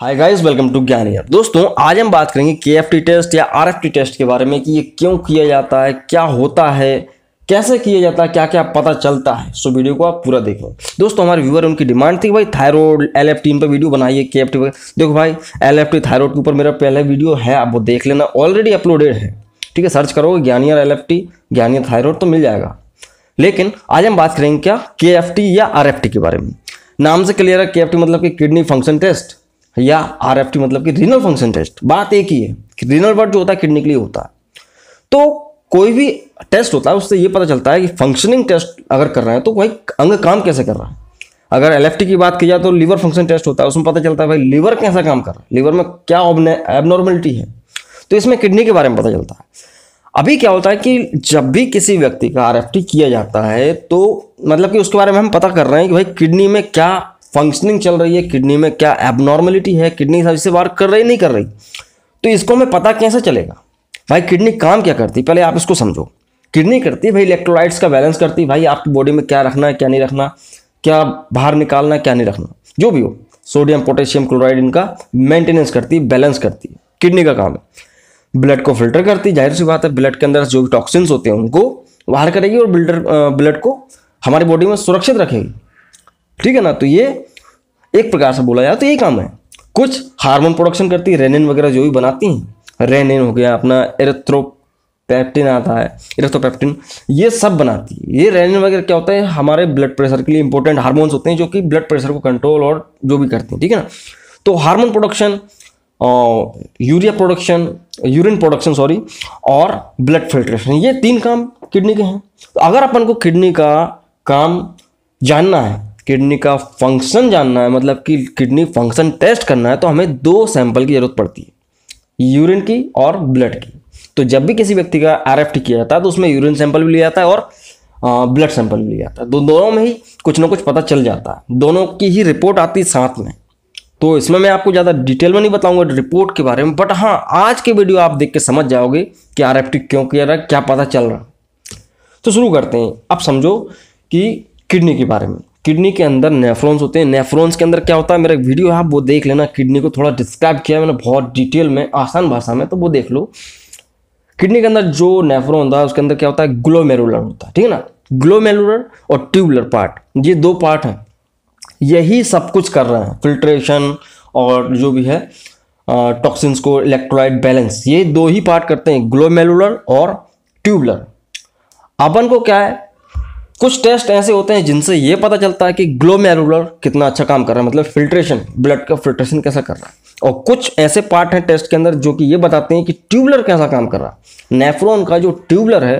hi guys welcome to ज्ञान यार दोस्तों आज हम बात करेंगे के टेस्ट या आर टेस्ट के बारे में कि ये क्यों किया जाता है क्या होता है कैसे किया जाता है क्या क्या पता चलता है सो वीडियो को आप पूरा देखें दोस्तों हमारे व्यूअर उनकी डिमांड थी भाई थायरॉयड एल एफ टी इन पर वीडियो बनाइए के एफ टी पर देखो भाई एल एफ टी थायरॉयड के ऊपर मेरा पहला वीडियो है आप वो देख लेना ऑलरेडी अपलोडेड है ठीक है सर्च करोगे ज्ञानियर एल एफ टी ज्ञानियर थायरॉयड तो मिल जाएगा लेकिन आज हम बात करेंगे क्या के एफ टी या आर एफ टी के बारे में नाम से क्लियर है के एफ टी मतलब कि किडनी फंक्शन टेस्ट या आर एफ टी मतलब कि रिनल फंक्शन टेस्ट बात एक ही है कि रिनल वर्ड जो होता है किडनी के लिए होता है तो कोई भी टेस्ट होता है उससे ये पता चलता है कि फंक्शनिंग टेस्ट अगर कर रहे हैं तो वही अंग काम कैसे कर रहा है अगर एल एफ टी की बात की जाए तो लीवर फंक्शन टेस्ट होता है उसमें पता चलता है भाई लीवर कैसा काम कर रहा है लीवर में क्या एबनॉर्मलिटी है तो इसमें किडनी के बारे में पता चलता है अभी क्या होता है कि जब भी किसी व्यक्ति का आर एफ टी किया जाता है तो मतलब कि उसके बारे में हम पता कर रहे हैं कि भाई किडनी में क्या फंक्शनिंग चल रही है किडनी में क्या एबनॉर्मलिटी है किडनी हिसाब से वर्क कर रही नहीं कर रही तो इसको हमें पता कैसे चलेगा भाई किडनी काम क्या करती पहले आप इसको समझो किडनी करती है भाई इलेक्ट्रोलाइट्स का बैलेंस करती भाई आपकी बॉडी में क्या रखना है क्या नहीं रखना क्या बाहर निकालना है क्या नहीं रखना जो भी हो सोडियम पोटेशियम क्लोराइड इनका मेंटेनेंस करती है बैलेंस करती है किडनी का काम है ब्लड को फिल्टर करती जाहिर सी बात है ब्लड के अंदर जो भी टॉक्सिन्स होते हैं उनको बाहर करेगी और ब्लडर ब्लड को हमारी बॉडी में सुरक्षित रखेगी ठीक है ना तो ये एक प्रकार से बोला जाए तो ये काम है कुछ हार्मोन प्रोडक्शन करती है रेनिन वगैरह जो भी बनाती हैं रेनिन हो गया अपना एरेथ्रोपैप्टिन आता है एरेथ्रोपैप्टिन ये सब बनाती है ये रेनिन वगैरह क्या होता है हमारे ब्लड प्रेशर के लिए इंपॉर्टेंट हार्मोन्स होते हैं जो कि ब्लड प्रेशर को कंट्रोल और जो भी करते हैं ठीक है ना तो hormone production urea production urine production sorry और ब्लड फिल्ट्रेशन ये तीन काम किडनी के हैं तो अगर अपन को किडनी का काम जानना है किडनी का फंक्शन जानना है मतलब कि किडनी फंक्शन टेस्ट करना है तो हमें दो सैंपल की ज़रूरत पड़ती है यूरिन की और ब्लड की तो जब भी किसी व्यक्ति का आर किया जाता है तो उसमें यूरिन सैंपल भी लिया जाता है और ब्लड सैंपल भी लिया जाता है दो दोनों में ही कुछ ना कुछ पता चल जाता है दोनों की ही रिपोर्ट आती है साथ में तो इसमें मैं आपको ज़्यादा डिटेल में नहीं बताऊंगा रिपोर्ट के बारे में बट हाँ आज के वीडियो आप देख के समझ जाओगे कि आर क्यों किया रहा क्या पता चल रहा है तो शुरू करते हैं अब समझो कि किडनी के बारे में किडनी के अंदर नेफ्रॉन्स होते हैं नेफ्रॉन्स के अंदर क्या होता है मेरा वीडियो है आप वो देख लेना किडनी को थोड़ा डिस्क्राइब किया मैंने बहुत डिटेल में आसान भाषा में तो वो देख लो किडनी के अंदर जो नेफ्रॉन होता है उसके अंदर क्या होता है ग्लोमेरुलर होता है ठीक है ना ग्लोमेरुलर और ट्यूबुलर पार्ट ये दो पार्ट हैं यही सब कुछ कर रहे हैं फिल्ट्रेशन और जो भी है टॉक्सिन्स को इलेक्ट्रोलाइट बैलेंस ये दो ही पार्ट करते हैं ग्लोमेरुलर और ट्यूबुलर अपन को क्या है कुछ टेस्ट ऐसे होते हैं जिनसे ये पता चलता है कि ग्लोमेरुलर कितना अच्छा काम कर रहा है मतलब फिल्ट्रेशन ब्लड का फिल्ट्रेशन कैसा कर रहा है और कुछ ऐसे पार्ट हैं टेस्ट के अंदर जो कि ये बताते हैं कि ट्यूबलर कैसा काम कर रहा है नेफ्रॉन का जो ट्यूबलर है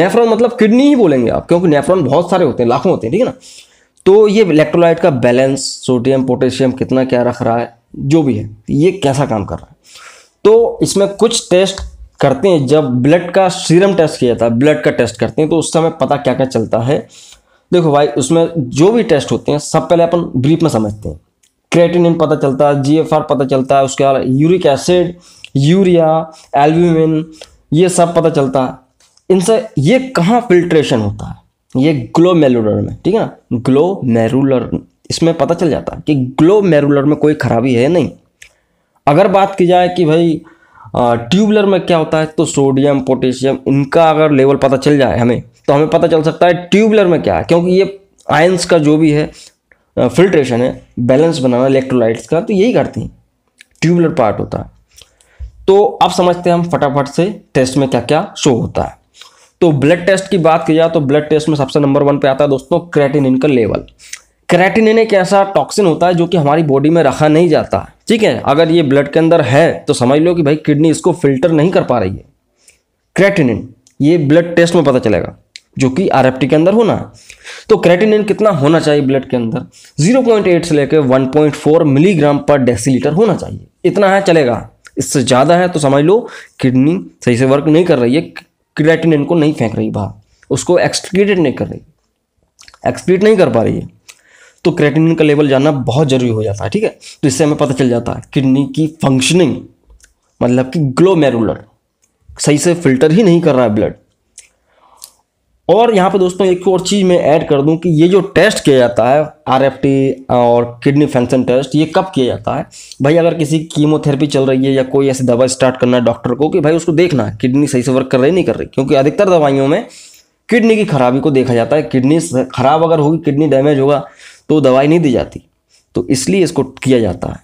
नेफ्रॉन मतलब किडनी ही बोलेंगे आप क्योंकि नेफ्रॉन बहुत सारे होते हैं लाखों होते हैं ठीक है ना तो ये इलेक्ट्रोलाइट का बैलेंस सोडियम पोटेशियम कितना क्या रख रहा है जो भी है ये कैसा काम कर रहा है तो इसमें कुछ टेस्ट करते हैं जब ब्लड का सीरम टेस्ट किया जाता है ब्लड का टेस्ट करते हैं तो उस समय पता क्या क्या चलता है देखो भाई उसमें जो भी टेस्ट होते हैं सब पहले अपन ब्रीफ में समझते हैं क्रेटिनिन पता चलता है जी पता चलता है उसके बाद यूरिक एसिड यूरिया एल्ब्यूमिन ये सब पता चलता है इनसे ये कहाँ फिल्ट्रेशन होता है ये ग्लोमेरुलर में ठीक है ना ग्लोमेरुलर इसमें पता चल जाता है कि ग्लोमेरुलर में कोई खराबी है नहीं अगर बात की जाए कि भाई ट्यूबलर में क्या होता है तो सोडियम पोटेशियम इनका अगर लेवल पता चल जाए हमें तो हमें पता चल सकता है ट्यूबलर में क्या है क्योंकि ये आयंस का जो भी है फिल्ट्रेशन है बैलेंस बनाना इलेक्ट्रोलाइट्स का तो यही करती हैं ट्यूबलर पार्ट होता है तो अब समझते हैं हम फटाफट से टेस्ट में क्या क्या शो होता है तो ब्लड टेस्ट की बात की जाए तो ब्लड टेस्ट में सबसे नंबर वन पे आता है दोस्तों क्रेटिनिन का लेवल क्रेटिनिन एक ऐसा टॉक्सिन होता है जो कि हमारी बॉडी में रखा नहीं जाता है ठीक है अगर ये ब्लड के अंदर है तो समझ लो कि भाई किडनी इसको फिल्टर नहीं कर पा रही है क्रेटिनिन ये ब्लड टेस्ट में पता चलेगा जो कि आर के अंदर होना है तो क्रेटिनिन कितना होना चाहिए ब्लड के अंदर 0.8 से लेकर 1.4 मिलीग्राम पर डेसीलीटर होना चाहिए इतना है चलेगा इससे ज़्यादा है तो समझ लो किडनी सही से वर्क नहीं कर रही है क्रेटिनिन को नहीं फेंक रही बाहर उसको एक्सप्रीटेड नहीं कर रही एक्सप्रीट नहीं कर पा रही है तो क्रेटिनिन का लेवल जानना बहुत ज़रूरी हो जाता है ठीक है तो इससे हमें पता चल जाता है किडनी की फंक्शनिंग मतलब कि ग्लोमेरुलर सही से फिल्टर ही नहीं कर रहा है ब्लड और यहाँ पे दोस्तों एक और चीज़ मैं ऐड कर दूँ कि ये जो टेस्ट किया जाता है आर और किडनी फंक्शन टेस्ट ये कब किया जाता है भाई अगर किसी कीमोथेरेपी चल रही है या कोई ऐसी दवा स्टार्ट करना है डॉक्टर को कि भाई उसको देखना है किडनी सही से वर्क कर रही नहीं कर रही क्योंकि अधिकतर दवाइयों में किडनी की खराबी को देखा जाता है किडनी खराब अगर होगी किडनी डैमेज होगा तो दवाई नहीं दी जाती तो इसलिए इसको किया जाता है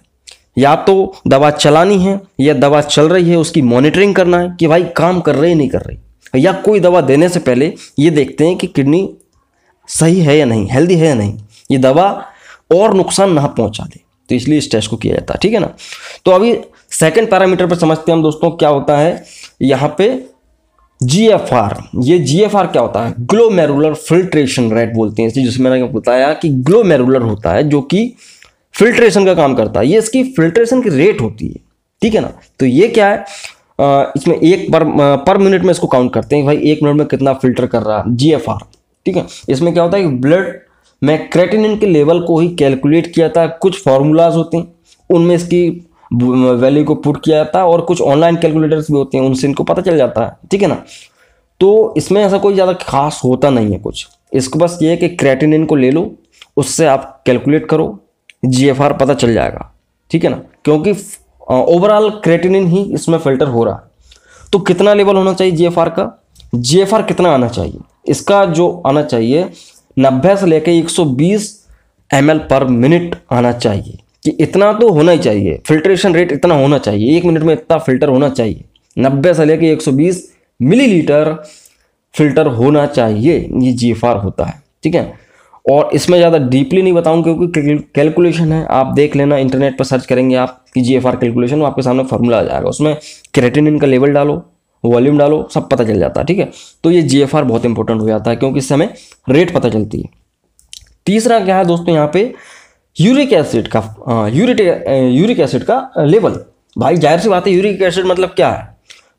या तो दवा चलानी है या दवा चल रही है उसकी मॉनिटरिंग करना है कि भाई काम कर रही नहीं कर रही या कोई दवा देने से पहले ये देखते हैं कि किडनी सही है या नहीं हेल्दी है या नहीं ये दवा और नुकसान ना पहुंचा दे तो इसलिए इस टेस्ट को किया जाता है ठीक है ना तो अभी सेकंड पैरामीटर पर समझते हैं हम दोस्तों क्या होता है यहाँ पे जी एफ आर ये जी एफ आर क्या होता है ग्लोमेरुलर फिल्ट्रेशन रेट बोलते हैं इसलिए जिसमें मैंने बताया कि ग्लोमेरुलर होता है जो कि फिल्ट्रेशन का काम करता है ये इसकी फिल्ट्रेशन की रेट होती है ठीक है ना तो ये क्या है आ, इसमें एक पर पर मिनट में इसको काउंट करते हैं भाई एक मिनट में कितना फिल्टर कर रहा है जी एफ आर ठीक है इसमें क्या होता है कि ब्लड में क्रेटिनिन के लेवल को ही कैलकुलेट किया जाता है कुछ फार्मूलाज होते हैं उनमें इसकी वैल्यू को पुट किया जाता है और कुछ ऑनलाइन कैलकुलेटर्स भी होते हैं उनसे इनको पता चल जाता है ठीक है ना तो इसमें ऐसा कोई ज़्यादा खास होता नहीं है कुछ इसको बस ये है कि क्रेटिनिन को ले लो उससे आप कैलकुलेट करो जी पता चल जाएगा ठीक है ना क्योंकि ओवरऑल क्रेटिनिन ही इसमें फिल्टर हो रहा है तो कितना लेवल होना चाहिए जी का जी कितना आना चाहिए इसका जो आना चाहिए नब्बे से लेकर 120 एम पर मिनट आना चाहिए कि इतना तो होना ही चाहिए फिल्ट्रेशन रेट इतना होना चाहिए एक मिनट में इतना फिल्टर होना चाहिए नब्बे से लेकर एक मिलीलीटर फिल्टर होना चाहिए ये जी होता है ठीक है और इसमें ज़्यादा डीपली नहीं बताऊँ क्योंकि कैलकुलेशन है आप देख लेना इंटरनेट पर सर्च करेंगे आप कि जी कैलकुलेशन आपके सामने फॉर्मूला आ जाएगा उसमें क्रेटिनिन का लेवल डालो वॉल्यूम डालो सब पता चल जाता है ठीक है तो ये जी बहुत इंपॉर्टेंट हो जाता है क्योंकि इससे हमें रेट पता चलती है तीसरा क्या है दोस्तों यहाँ पे यूरिक एसिड का यूरिट यूरिक एसिड का लेवल भाई जाहिर सी बात है यूरिक एसिड मतलब क्या है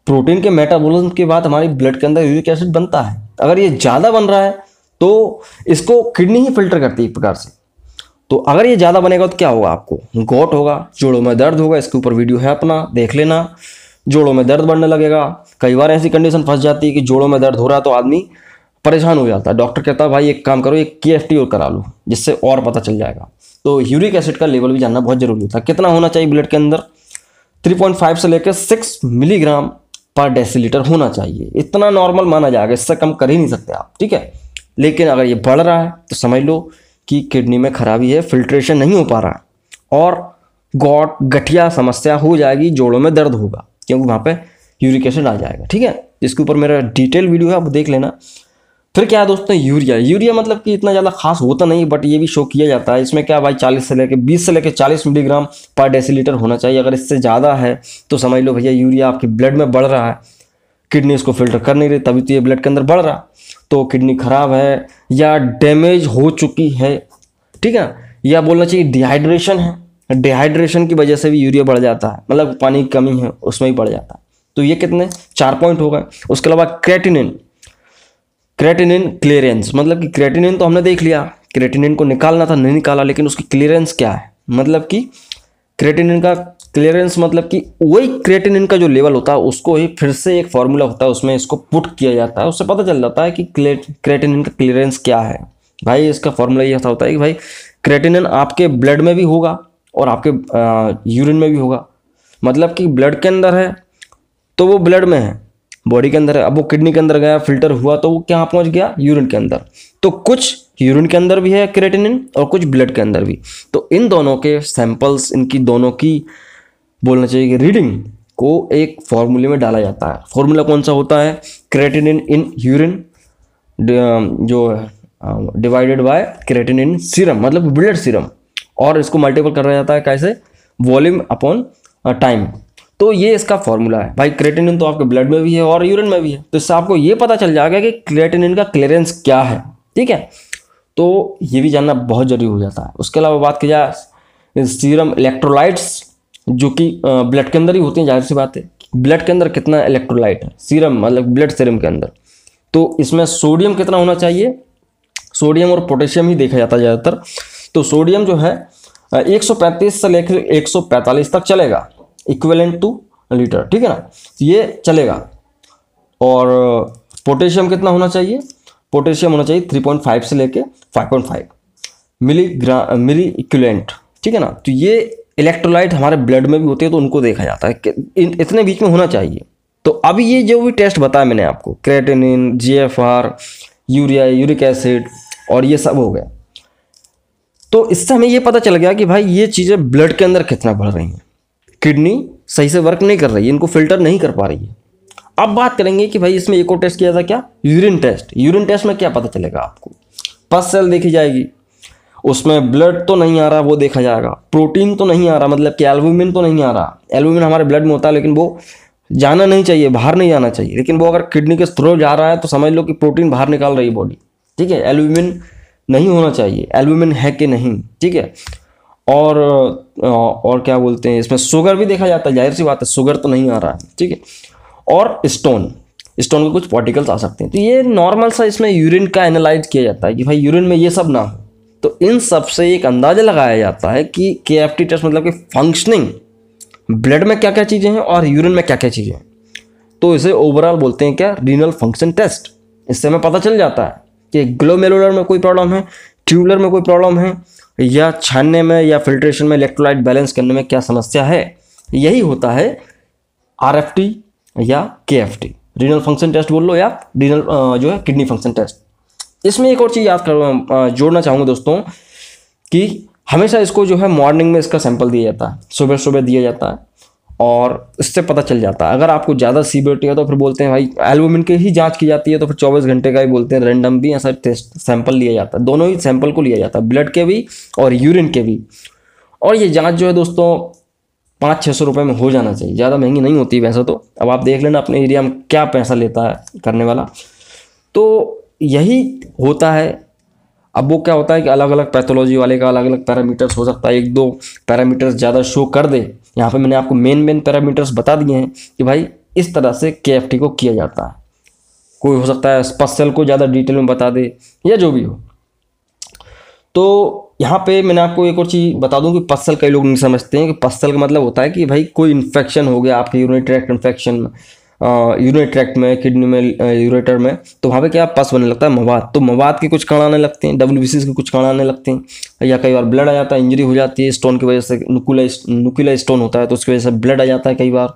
प्रोटीन के मेटाबॉलिज्म के बाद हमारी ब्लड के अंदर यूरिक एसिड बनता है अगर ये ज़्यादा बन रहा है तो इसको किडनी ही फिल्टर करती है एक प्रकार से तो अगर ये ज़्यादा बनेगा तो क्या होगा आपको गोट होगा जोड़ों में दर्द होगा इसके ऊपर वीडियो है अपना देख लेना जोड़ों में दर्द बढ़ने लगेगा कई बार ऐसी कंडीशन फंस जाती है कि जोड़ों में दर्द हो रहा है तो आदमी परेशान हो जाता है डॉक्टर कहता है भाई एक काम करो एक के और करा लो जिससे और पता चल जाएगा तो यूरिक एसिड का लेवल भी जानना बहुत जरूरी होता है कितना होना चाहिए ब्लड के अंदर 3.5 से लेकर 6 मिलीग्राम पर डेसीलीटर होना चाहिए इतना नॉर्मल माना जाएगा इससे कम कर ही नहीं सकते आप ठीक है लेकिन अगर ये बढ़ रहा है तो समझ लो कि किडनी में खराबी है फिल्ट्रेशन नहीं हो पा रहा और गॉट गठिया समस्या हो जाएगी जोड़ों में दर्द होगा क्योंकि वहाँ पर यूरिक एसिड आ जाएगा ठीक है इसके ऊपर मेरा डिटेल वीडियो है आप देख लेना फिर क्या है दोस्तों यूरिया यूरिया मतलब कि इतना ज़्यादा खास होता नहीं बट ये भी शो किया जाता है इसमें क्या भाई चालीस से लेके बीस से लेकर चालीस मिलीग्राम पर डेसीलीटर होना चाहिए अगर इससे ज़्यादा है तो समझ लो भैया यूरिया आपके ब्लड में बढ़ रहा है किडनी इसको फिल्टर कर नहीं रही तभी तो ये ब्लड के अंदर बढ़ रहा तो किडनी ख़राब है या डैमेज हो चुकी है ठीक है या बोलना चाहिए डिहाइड्रेशन है डिहाइड्रेशन की वजह से भी यूरिया बढ़ जाता है मतलब पानी की कमी है उसमें भी बढ़ जाता है तो ये कितने चार पॉइंट हो गए उसके अलावा क्रेटिनिन क्रेटिनिन क्लियरेंस मतलब कि क्रेटिनिन तो हमने देख लिया क्रेटिनिन को निकालना था नहीं निकाला लेकिन उसकी क्लियरेंस क्या है मतलब कि क्रेटिनिन का क्लियरेंस मतलब कि वही क्रेटिनिन का जो लेवल होता है उसको ही फिर से एक फॉर्मूला होता है उसमें इसको पुट किया जाता है उससे पता चल जाता है कि क्रेटिनिन का क्लियरेंस क्या है भाई इसका फॉर्मूला ये होता है कि भाई क्रेटिनिन आपके ब्लड में भी होगा और आपके यूरिन में भी होगा मतलब कि ब्लड के अंदर है तो वो ब्लड में है बॉडी के अंदर है अब वो किडनी के अंदर गया फिल्टर हुआ तो वो कहाँ पहुँच गया यूरिन के अंदर तो कुछ यूरिन के अंदर भी है क्रेटिनिन और कुछ ब्लड के अंदर भी तो इन दोनों के सैंपल्स इनकी दोनों की बोलना चाहिए कि रीडिंग को एक फॉर्मूले में डाला जाता है फॉर्मूला कौन सा होता है क्रेटिनिन इन यूरिन जो डिवाइडेड बाय इन सीरम मतलब ब्लड सीरम और इसको मल्टीपल कर जाता है कैसे वॉल्यूम अपॉन टाइम तो ये इसका फॉर्मूला है भाई क्रेटेनिन तो आपके ब्लड में भी है और यूरिन में भी है तो इससे आपको ये पता चल जाएगा कि क्रेटेनिन का क्लियरेंस क्या है ठीक है तो ये भी जानना बहुत जरूरी हो जाता है उसके अलावा बात की जाए सीरम इलेक्ट्रोलाइट्स जो कि ब्लड के अंदर ही होते हैं जाहिर सी बात है ब्लड के अंदर कितना इलेक्ट्रोलाइट है सीरम मतलब ब्लड सीरम के अंदर तो इसमें सोडियम कितना होना चाहिए सोडियम और पोटेशियम ही देखा जाता है ज़्यादातर तो सोडियम जो है 135 से लेकर 145 तक चलेगा इक्वलेंट टू लीटर ठीक है ना ये चलेगा और पोटेशियम कितना होना चाहिए पोटेशियम होना चाहिए 3.5 से लेके 5.5 मिलीग्रा मिली इक्वलेंट ठीक है ना तो ये इलेक्ट्रोलाइट uh, uh, तो हमारे ब्लड में भी होते हैं तो उनको देखा जाता है इतने बीच में होना चाहिए तो अभी ये जो भी टेस्ट बताया मैंने आपको F GFR urea uric acid और ये सब हो गया तो इससे हमें ये पता चल गया कि भाई ये चीज़ें ब्लड के अंदर कितना बढ़ रही हैं किडनी सही से वर्क नहीं कर रही है इनको फिल्टर नहीं कर पा रही है अब बात करेंगे कि भाई इसमें एक और टेस्ट किया था क्या यूरिन टेस्ट यूरिन टेस्ट में क्या पता चलेगा आपको पस सेल देखी जाएगी उसमें ब्लड तो नहीं आ रहा वो देखा जाएगा प्रोटीन तो नहीं आ रहा मतलब कि एल्बुमिन तो नहीं आ रहा एल्बुमिन हमारे ब्लड में होता है लेकिन वो जाना नहीं चाहिए बाहर नहीं जाना चाहिए लेकिन वो अगर किडनी के थ्रो जा रहा है तो समझ लो कि प्रोटीन बाहर निकाल रही है बॉडी ठीक है एल्बुमिन नहीं होना चाहिए एल्बुमिन है कि नहीं ठीक है और और क्या बोलते हैं इसमें शुगर भी देखा जाता है जाहिर सी बात है शुगर तो नहीं आ रहा है ठीक है और स्टोन स्टोन के कुछ पार्टिकल्स आ सकते हैं तो ये नॉर्मल सा इसमें यूरिन का एनालाइज किया जाता है कि भाई यूरिन में ये सब ना हो तो इन सब से एक अंदाज़ा लगाया जाता है कि के एफ टी टेस्ट मतलब कि फंक्शनिंग ब्लड में क्या क्या चीज़ें हैं और यूरिन में क्या क्या चीज़ें हैं तो इसे ओवरऑल बोलते हैं क्या रीनल फंक्शन टेस्ट इससे हमें पता चल जाता है कि ग्लोमेरुलर में कोई प्रॉब्लम है ट्यूबुलर में कोई प्रॉब्लम है या छानने में या फिल्ट्रेशन में इलेक्ट्रोलाइट बैलेंस करने में क्या समस्या है यही होता है आर या के रीनल फंक्शन टेस्ट बोल लो या रीनल जो है किडनी फंक्शन टेस्ट इसमें एक और चीज़ याद कर जोड़ना चाहूँगा दोस्तों कि हमेशा इसको जो है मॉर्निंग में इसका सैंपल दिया जाता है सुबह सुबह दिया जाता है और इससे पता चल जाता है अगर आपको ज़्यादा सीबीटी है तो फिर बोलते हैं भाई एल्बुमिन की ही जांच की जाती है तो फिर 24 घंटे का ही बोलते हैं रैंडम भी ऐसा टेस्ट सैंपल लिया जाता है दोनों ही सैंपल को लिया जाता है ब्लड के भी और यूरिन के भी और ये जाँच जो है दोस्तों पाँच छः सौ रुपये में हो जाना चाहिए ज़्यादा महंगी नहीं होती वैसा तो अब आप देख लेना अपने एरिया में क्या पैसा लेता है करने वाला तो यही होता है अब वो क्या होता है कि अलग अलग पैथोलॉजी वाले का अलग अलग पैरामीटर्स हो सकता है एक दो पैरामीटर्स ज़्यादा शो कर दे यहाँ पे मैंने आपको मेन मेन पैरामीटर्स बता दिए हैं कि भाई इस तरह से के को किया जाता है कोई हो सकता है स्पसल को ज़्यादा डिटेल में बता दे या जो भी हो तो यहाँ पे मैंने आपको एक और चीज़ बता दूँ कि पस्सल कई लोग नहीं समझते हैं कि पस्सल का मतलब होता है कि भाई कोई इन्फेक्शन हो गया आपके यूनिट ट्रैक्ट इन्फेक्शन यूरेट्रैक्ट में किडनी में यूरेटर में तो वहाँ पे क्या पस बनने लगता है मवाद तो मवाद के कुछ कण आने लगते हैं डब्ल्यू के कुछ कण आने लगते हैं या कई बार ब्लड आ जाता है इंजरी हो जाती है स्टोन की वजह से नुकुला नुकीला स्टोन होता है तो उसकी वजह से ब्लड आ जाता है कई बार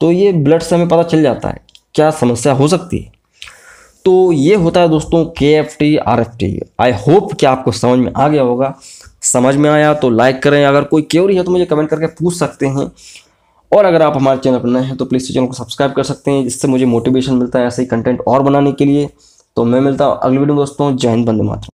तो ये ब्लड से हमें पता चल जाता है क्या समस्या हो सकती है तो ये होता है दोस्तों K F T R F T I hope कि आपको समझ में आ गया होगा समझ में आया तो लाइक करें अगर कोई क्योरी है तो मुझे कमेंट करके पूछ सकते हैं और अगर आप हमारे चैनल पर नए हैं तो प्लीज़ चैनल को सब्सक्राइब कर सकते हैं जिससे मुझे मोटिवेशन मिलता है ऐसे ही कंटेंट और बनाने के लिए तो मैं मिलता हूँ अगले वीडियो दोस्तों जय हिंद बंदे मात्र